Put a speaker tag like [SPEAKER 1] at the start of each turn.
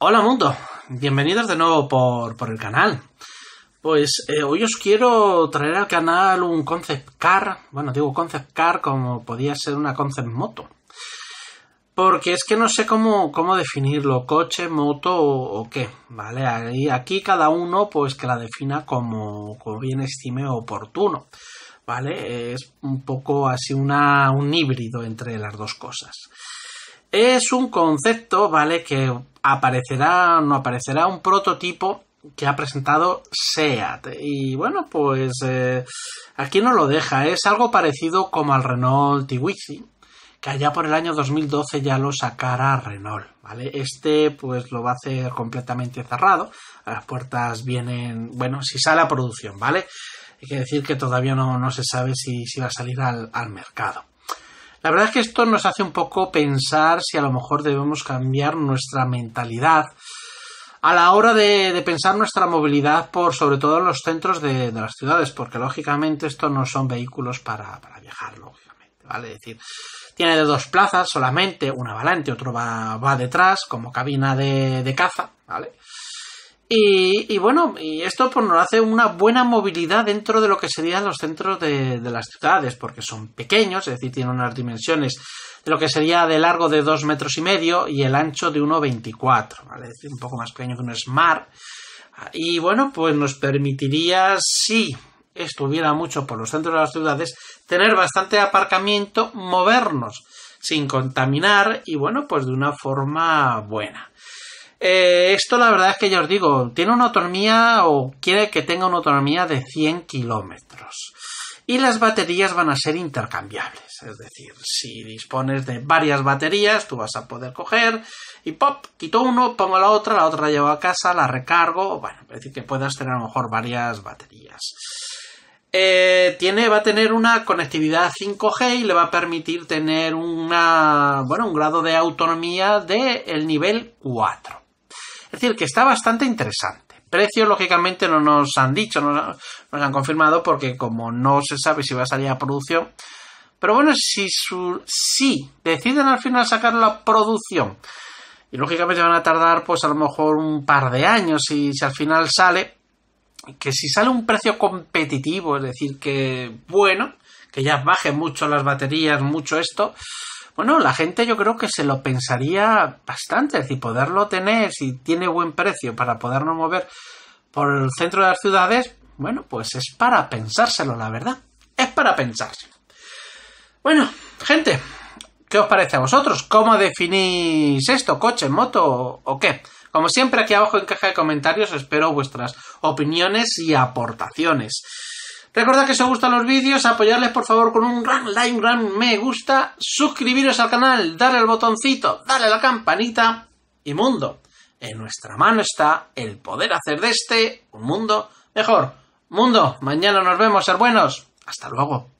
[SPEAKER 1] Hola mundo, bienvenidos de nuevo por, el canal. Pues eh, hoy os quiero traer al canal un concept car, bueno digo concept car como podía ser una concept moto. Porque es que no sé cómo, definirlo, coche, moto o, qué, ¿vale? aquí cada uno pues que la defina como, como bien estime oportuno, ¿vale? Es un poco así una, un híbrido entre las dos cosas. Es un concepto, ¿vale? Que aparecerá, no aparecerá un prototipo que ha presentado SEAT. Y bueno, pues eh, aquí no lo deja. Es algo parecido como al Renault Twizy, que allá por el año 2012 ya lo sacara Renault, ¿vale? Este pues lo va a hacer completamente cerrado, las puertas vienen, bueno, si sale a producción, ¿vale? Hay que decir que todavía no, no se sabe si, va a salir al mercado. La verdad es que esto nos hace un poco pensar si a lo mejor debemos cambiar nuestra mentalidad a la hora de, pensar nuestra movilidad por sobre todo en los centros de, las ciudades, porque lógicamente estos no son vehículos para, para viajar, lógicamente, ¿vale? decir, tiene dos plazas solamente, una va adelante, otro va, va detrás, como cabina de, de caza, ¿vale? Y, bueno, esto pues, nos hace una buena movilidad dentro de lo que serían los centros de, las ciudades, porque son pequeños, es decir, tienen unas dimensiones de lo que sería de largo de dos metros y medio y el ancho de 1,24, ¿vale? Es decir, un poco más pequeño que un Smart. Y bueno, pues nos permitiría, si estuviera mucho por los centros de las ciudades, tener bastante aparcamiento, movernos sin contaminar y bueno, pues de una forma buena. Eh, esto la verdad es que ya os digo, tiene una autonomía o quiere que tenga una autonomía de 100 kilómetros. Y las baterías van a ser intercambiables, es decir, si dispones de varias baterías, tú vas a poder coger y pop, quito uno, pongo la otra, la otra la llevo a casa, la recargo, bueno, es decir, que puedas tener a lo mejor varias baterías. Eh, tiene, va a tener una conectividad 5G y le va a permitir tener bueno, un grado de autonomía del nivel 4. Es decir, que está bastante interesante. precio. lógicamente, no nos han dicho, no nos han confirmado, porque como no se sabe si va a salir a producción. Pero bueno, si, si deciden al final sacar la producción, y lógicamente van a tardar, pues a lo mejor un par de años, y si al final sale, que si sale un precio competitivo, es decir, que bueno, que ya baje mucho las baterías, mucho esto, bueno, la gente yo creo que se lo pensaría bastante, es poderlo tener, si tiene buen precio para podernos mover por el centro de las ciudades, bueno, pues es para pensárselo, la verdad. Es para pensárselo. Bueno, gente, ¿qué os parece a vosotros? ¿Cómo definís esto? ¿Coche, moto o qué? Como siempre, aquí abajo en caja de comentarios espero vuestras opiniones y aportaciones. Recuerda que si os gustan los vídeos, apoyarles por favor con un gran like, un gran me gusta, suscribiros al canal, darle al botoncito, darle a la campanita y mundo. En nuestra mano está el poder hacer de este un mundo mejor. Mundo, mañana nos vemos, ser buenos. Hasta luego.